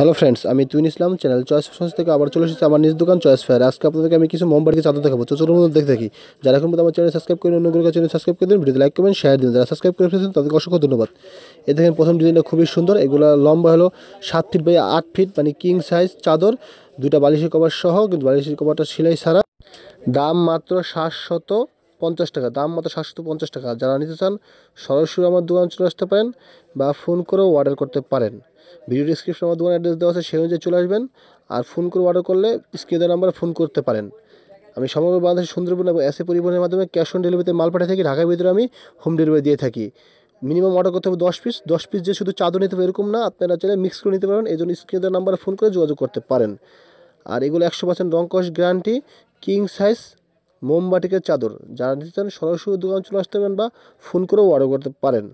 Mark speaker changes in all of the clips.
Speaker 1: hello friends আমি Tuin Islam channel Choice Fashion থেকে আবার চলে এসেছি আমার নিজ দোকান চয়েস ফেয়ার আজকে আপনাদেরকে আমি কিছু মোমবাড়িকে চাদর দেখাবো তো চলুন দেখে থাকি যারা এখন আমার চ্যানেল সাবস্ক্রাইব করেন অন্য চ্যানেল সাবস্ক্রাইব করে দিন ভিডিও লাইক করবেন শেয়ার দিন যারা সাবস্ক্রাইব করে ফেলেছেন তাদেরকে অসংখ্য ধন্যবাদ এ দেখেন প্রথম ডিজাইনটা খুবই সুন্দর এগুলো লম্বা হলো সাত ফিট বাই আট ফিট মানে কিং সাইজ চাদর দুটা বালিশের কভার সহ কিন্তু বালিশের কভারটা সেলাই ছাড়া দাম মাত্র সাতশত পঞ্চাশ টাকা দাম মাত্র সাতশো পঞ্চাশ টাকা যারা নিতে চান সরাসরি আমার দোকান চলে আসতে পারেন বা ফোন করেও অর্ডার করতে পারেন ভিডিও ডিসক্রিপশন আমার দোকান অ্যাড্রেস দেওয়া আছে সেই অনুযায়ী চলে আসবেন আর ফোন করে অর্ডার করলে স্ক্রিনে নাম্বারে ফোন করতে পারেন আমি সমগ্র বাংলাদেশের সুন্দরবন এবং এসে পরিবহনের মাধ্যমে ক্যাশ অন ডেলিভারিতে মাল পাঠিয়ে থাকি ঢাকার ভিতরে আমি হোম ডেলিভারি দিয়ে থাকি মিনিমাম অর্ডার করতে হবে দশ পিস দশ পিস যে শুধু চাদর নিতে হবে এরকম না আপনারা চাইলে মিক্স করে নিতে পারেন এই জন্য স্ক্রিনে নাম্বারে ফোন করে যোগাযোগ করতে পারেন আর এগুলো একশো পার্সেন্ট রং কস গ্যারান্টি কিং সাইজ মোমবাটিকের চাদর যারা নিতে চান সরাসরি দোকান চলে আসতে পারেন বা ফোন করেও অর্ডার করতে পারেন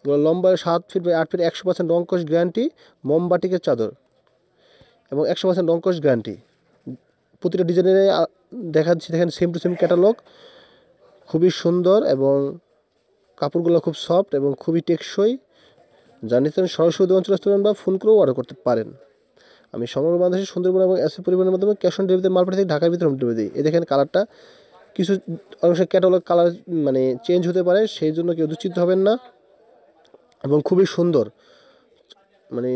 Speaker 1: এগুলো লম্বা সাত ফিট বা আট ফিট একশো পার্সেন্ট রংকশ গ্যারান্টি মোমবাটিকের চাদর এবং একশো পার্সেন্ট রংকশ গ্যারান্টি প্রতিটা ডিজাইনের দেখাচ্ছি দেখেন সেম টু সেম ক্যাটালগ খুবই সুন্দর এবং কাপড়গুলো খুব সফট এবং খুবই টেকসই জানিয়েছেন সরাসরি দোকান চলে আসতে পারেন বা ফোন করেও অর্ডার করতে পারেন আমি সমগ্র বাংলাদেশের সুন্দরবন এবং এসপি পরিবহনের মাধ্যমে ক্যাশ অন ডেলিভারিতে থেকে ঢাকার ভিতরে ডেলিভারি দিই এই দেখেন কালারটা কিছু অংশ ক্যাটালগ কালার মানে চেঞ্জ হতে পারে সেই জন্য কেউ দুশ্চিত হবেন না এবং খুবই সুন্দর মানে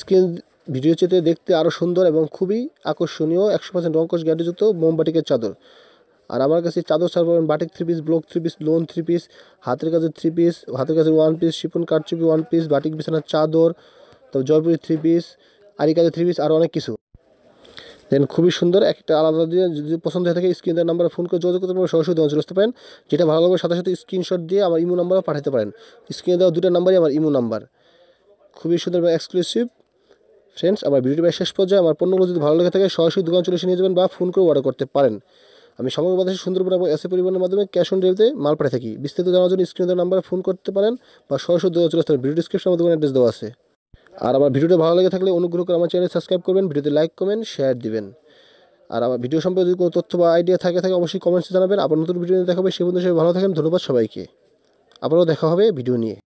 Speaker 1: স্ক্রিন ভিডিও চেতে দেখতে আরও সুন্দর এবং খুবই আকর্ষণীয় একশো পার্সেন্ট রঙ্কশ গ্যারান্টিযুক্ত মোমবাটিকের চাদর আর আমার কাছে চাদর সার পাবেন batik three piece block three piece lawn three piece হাতের কাছে থ্রি পিস হাতের কাছে ওয়ান পিস শিপন কাঠচুপি ওয়ান পিস বাটিক বিছানার চাদর তারপর জয়পুরি থ্রি পিস আরি কাজে থ্রি পিস আরও অনেক কিছু দেন খুবই সুন্দর একটা আলাদা দিয়ে যদি পছন্দ হয়ে থাকে স্ক্রিন নাম্বারে ফোন করে যোগাযোগ করতে পারেন সরাসরি দেওয়া চলে পারেন যেটা ভালো লাগবে সাথে সাথে স্ক্রিনশট দিয়ে আমার ইমো নাম্বারও পাঠাতে পারেন স্ক্রিনে দেওয়া দুটো নাম্বারই আমার ইমো নাম্বার খুবই সুন্দর এবং এক্সক্লুসিভ ফ্রেন্ডস আমার ভিডিওটি শেষ পর্যায়ে আমার পণ্যগুলো যদি ভালো লেগে থাকে সরাসরি দোকান চলে এসে নিয়ে যাবেন বা ফোন করে অর্ডার করতে পারেন আমি সমগ্র বাতাসে সুন্দরবন এবং এসে পরিবহনের মাধ্যমে ক্যাশ অন ডেলিভারিতে মাল পাঠিয়ে থাকি বিস্তারিত জানার জন্য স্ক্রিনে দেওয়ার নাম্বারে ফোন করতে পারেন বা সরাসরি দোকান চলে আসতে পারেন ভিডিও ডিসক্রিপশন আমার অ্যাড্রেস দেওয়া আছে আর আমার ভিডিওটা ভালো লেগে থাকলে অনুগ্রহ করে আমার চ্যানেল সাবস্ক্রাইব করবেন ভিডিওতে লাইক কমেন্ট শেয়ার দিবেন আর আমার ভিডিও সম্পর্কে যদি কোনো তথ্য বা আইডিয়া থাকে থাকে অবশ্যই কমেন্টসে জানাবেন আবার নতুন ভিডিও নিয়ে দেখাবে সে বন্ধু সবাই ভালো থাকেন ধন্যবাদ সবাইকে আবারও দেখা হবে ভিডিও নিয়ে